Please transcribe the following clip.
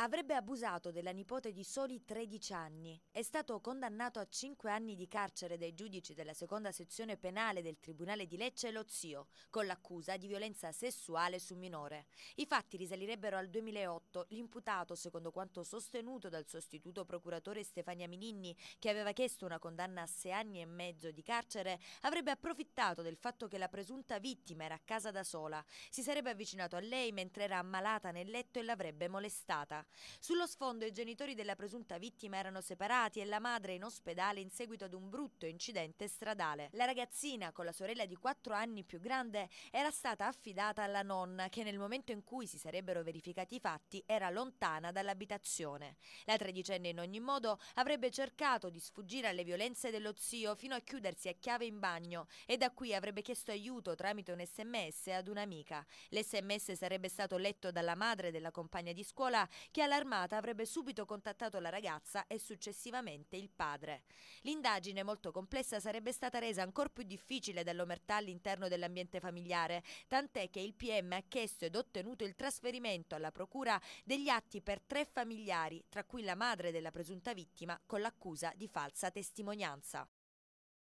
Avrebbe abusato della nipote di soli 13 anni. È stato condannato a 5 anni di carcere dai giudici della seconda sezione penale del Tribunale di Lecce e lo zio, con l'accusa di violenza sessuale su minore. I fatti risalirebbero al 2008. L'imputato, secondo quanto sostenuto dal sostituto procuratore Stefania Mininni, che aveva chiesto una condanna a 6 anni e mezzo di carcere, avrebbe approfittato del fatto che la presunta vittima era a casa da sola. Si sarebbe avvicinato a lei mentre era ammalata nel letto e l'avrebbe molestata. Sullo sfondo i genitori della presunta vittima erano separati e la madre in ospedale in seguito ad un brutto incidente stradale. La ragazzina, con la sorella di 4 anni più grande, era stata affidata alla nonna che nel momento in cui si sarebbero verificati i fatti era lontana dall'abitazione. La tredicenne in ogni modo avrebbe cercato di sfuggire alle violenze dello zio fino a chiudersi a chiave in bagno e da qui avrebbe chiesto aiuto tramite un sms ad un'amica. L'sms sarebbe stato letto dalla madre della compagna di scuola che allarmata avrebbe subito contattato la ragazza e successivamente il padre. L'indagine molto complessa sarebbe stata resa ancora più difficile dall'omertà all'interno dell'ambiente familiare, tant'è che il PM ha chiesto ed ottenuto il trasferimento alla procura degli atti per tre familiari, tra cui la madre della presunta vittima, con l'accusa di falsa testimonianza.